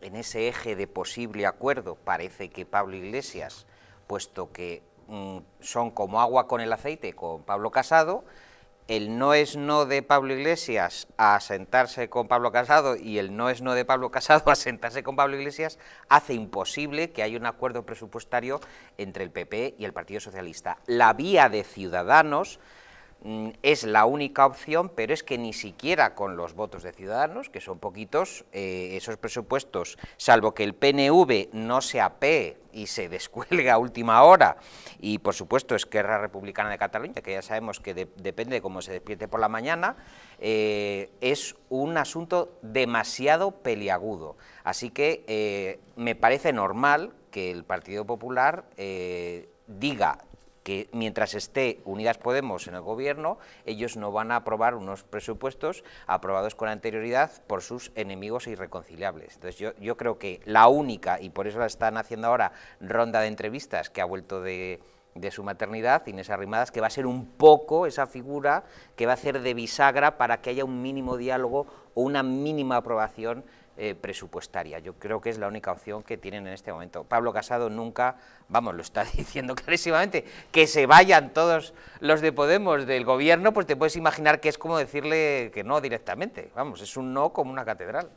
en ese eje de posible acuerdo parece que Pablo Iglesias, puesto que mm, son como agua con el aceite con Pablo Casado, el no es no de Pablo Iglesias a sentarse con Pablo Casado y el no es no de Pablo Casado a sentarse con Pablo Iglesias hace imposible que haya un acuerdo presupuestario entre el PP y el Partido Socialista. La vía de Ciudadanos Mm, es la única opción, pero es que ni siquiera con los votos de Ciudadanos, que son poquitos, eh, esos presupuestos, salvo que el PNV no se apee y se descuelgue a última hora, y por supuesto es guerra Republicana de Cataluña, que ya sabemos que depende de cómo se despierte por la mañana, eh, es un asunto demasiado peliagudo. Así que eh, me parece normal que el Partido Popular diga que mientras esté Unidas Podemos en el gobierno, ellos no van a aprobar unos presupuestos aprobados con anterioridad por sus enemigos e irreconciliables. Entonces yo, yo creo que la única, y por eso la están haciendo ahora ronda de entrevistas que ha vuelto de de su maternidad, Inés Arrimadas, que va a ser un poco esa figura que va a hacer de bisagra para que haya un mínimo diálogo o una mínima aprobación eh, presupuestaria. Yo creo que es la única opción que tienen en este momento. Pablo Casado nunca, vamos, lo está diciendo clarísimamente, que se vayan todos los de Podemos del gobierno, pues te puedes imaginar que es como decirle que no directamente. Vamos, es un no como una catedral.